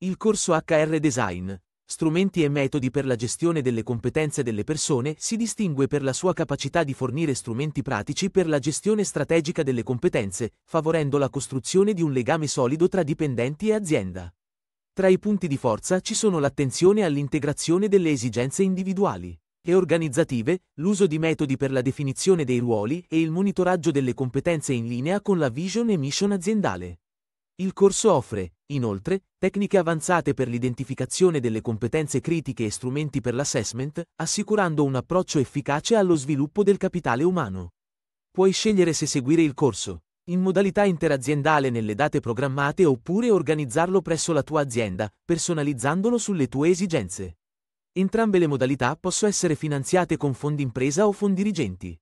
Il corso HR Design, strumenti e metodi per la gestione delle competenze delle persone, si distingue per la sua capacità di fornire strumenti pratici per la gestione strategica delle competenze, favorendo la costruzione di un legame solido tra dipendenti e azienda. Tra i punti di forza ci sono l'attenzione all'integrazione delle esigenze individuali e organizzative, l'uso di metodi per la definizione dei ruoli e il monitoraggio delle competenze in linea con la vision e mission aziendale. Il corso offre, Inoltre, tecniche avanzate per l'identificazione delle competenze critiche e strumenti per l'assessment, assicurando un approccio efficace allo sviluppo del capitale umano. Puoi scegliere se seguire il corso in modalità interaziendale nelle date programmate oppure organizzarlo presso la tua azienda, personalizzandolo sulle tue esigenze. Entrambe le modalità possono essere finanziate con fondi impresa o fondi dirigenti.